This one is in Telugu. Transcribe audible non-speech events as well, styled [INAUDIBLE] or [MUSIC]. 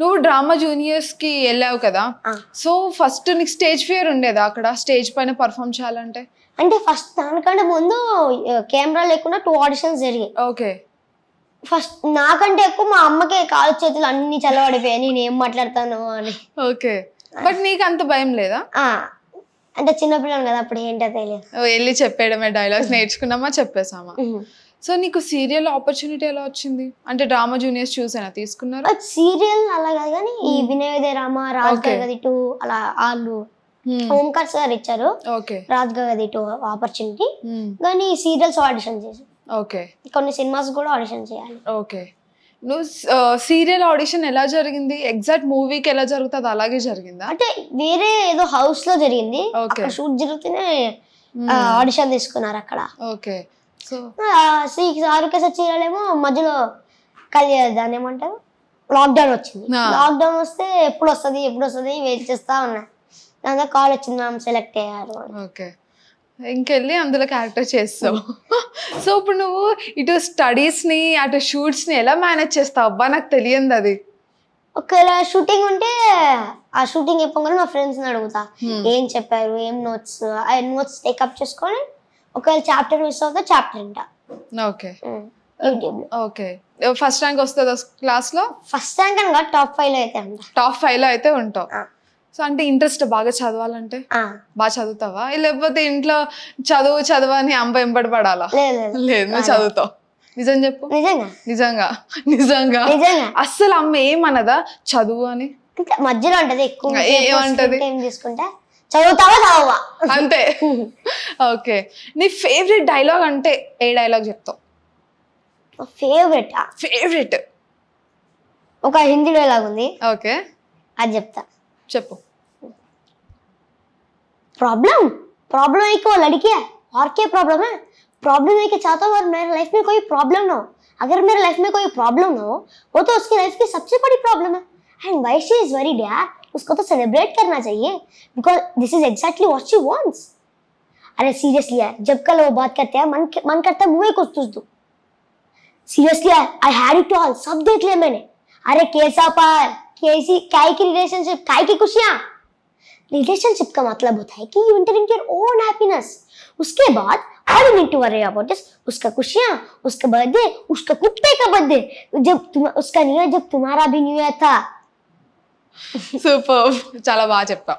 నువ్వు డ్రామా జూనియర్స్ కి వెళ్ళావు కదా సో ఫస్ట్ నీకు స్టేజ్ ఫియర్ ఉండేదా అక్కడ స్టేజ్ పైన పర్ఫామ్ చేయాలంటే అంటే ఫస్ట్ దానికంటే ముందు కెమెరా లేకుండా టూ ఆడిషన్స్ జరిగాయి ఓకే ఫస్ట్ నాకంటే ఎక్కువ మా అమ్మకే కాలు చేతులు అన్ని చల్లబడిపోయాయి నేను ఏం మాట్లాడతాను అని ఓకే బట్ నీకు అంత భయం లేదా అంటే చిన్నపిల్లలు కదా అప్పుడు ఏంటో తెలియదు వెళ్ళి చెప్పేయడమే డైలాగ్స్ నేర్చుకున్నామా చెప్పేసామా సో నీకు సీరియల్ ఆపర్చునిటీ ఎలా వచ్చింది అంటే డ్రామా జూనియర్స్ చూసానా తీసుకున్నారు సీరియల్ అలా కాదు కానీ ఈ hmm. వినయోదయ రామ రాజ్ గగది టూ అలా వాళ్ళు hmm. ఓంకార్ సార్ ఇచ్చారు రాజ్ గగది టూ ఆపర్చునిటీ కానీ సీరియల్స్ ఆడిషన్ చేసి ఓకే కొన్ని సినిమాస్ కూడా ఆడిషన్ చేయాలి ఓకే నువ్వు సీరియల్ ఆడిషన్ ఎలా జరిగింది ఎగ్జాక్ట్ మూవీకి ఎలా జరుగుతుంది అలాగే జరిగిందా అంటే వేరే ఏదో హౌస్ లో జరిగింది షూట్ జరిగితేనే ఆడిషన్ hmm. తీసుకున్నారు అక్కడ ఓకే సిక్స్ ఆరుకే సచ్చిరాలేమో మధ్యలో కలి దాన్ని ఏమంటారు లాక్డౌన్ వచ్చింది లాక్డౌన్ వస్తే ఎప్పుడు వస్తుంది ఎప్పుడు వస్తుంది వెయిట్ చేస్తా ఉన్నా దాంతో కాల్ వచ్చింది మ్యామ్ సెలెక్ట్ అయ్యారు ఓకే ఇంకెళ్ళి అందులో క్యారెక్టర్ చేస్తావు సో ఇప్పుడు నువ్వు ఇటు స్టడీస్ని అటు షూట్స్ని ఎలా మేనేజ్ చేస్తావు అబ్బా నాకు తెలియదు అది ఒకవేళ షూటింగ్ ఉంటే ఆ షూటింగ్ చెప్పగానే మా ఫ్రెండ్స్ని అడుగుతా ఏం చెప్పారు ఏం నోట్స్ ఆ నోట్స్ టేకప్ చేసుకొని ఒకవేళ చాప్టర్ మిస్ అవుతా చాప్టర్ వింటా ఓకే ఓకే ఫస్ట్ ర్యాంక్ వస్తుందా క్లాస్ లో ఫస్ట్ ర్యాంక్ అనగా టాప్ ఫైవ్ లో అయితే టాప్ ఫైవ్ లో అయితే ఉంటావు సో అంటే ఇంట్రెస్ట్ బాగా చదవాలంటే బాగా చదువుతావా లేకపోతే ఇంట్లో చదువు చదువు అని అంబ ఎంబడి పడాలా లేదు చదువుతావు నిజం చెప్పు నిజంగా నిజంగా అస్సలు అమ్మ ఏమన్నదా చదువు అని మధ్యలో ఉంటది ఎక్కువ ఏమంటది చదువుతావా చదవా అంతే [LAUGHS] ఓకే నీ ఫేవరెట్ డైలాగ్ అంటే ఏ డైలాగ్ చెప్తావు ఫేవరెట్ ఫేవరెట్ ఒక హిందీ డైలాగ్ ఉంది ఓకే అది చెప్తా చెప్పు प्रॉब्लम प्रॉब्लम एक वो लड़की है और क्या प्रॉब्लम है प्रॉब्लम लेके चाहता हूँ और मेरे लाइफ में कोई प्रॉब्लम ना हो अगर मेरे लाइफ में कोई प्रॉब्लम ना हो वो तो उसकी लाइफ की सबसे बड़ी प्रॉब्लम है and why she is very dare उसको तो सेलिब्रेट करना चाहिए because this is exactly what she wants अरे सीरियसली यार जब कल वो बात करते हैं मन मन करता है मुझे कुछ तुझ दो सीरियसली यार आई हैड इट ऑल सब देख लिया मैंने अरे कैसा पार कैसी काय की रिलेशनशिप काय की खुशियां रिलेशनशिप का मतलब होता है कि you enter in your own happiness उसके बाद I don't need to worry about this उसका खुशियाँ उसका बर्थडे उसका कुत्ते का बर्थडे जब तुम उसका न्यू ईयर जब तुम्हारा भी न्यू ईयर था सुपर चलो बात చెప్పావు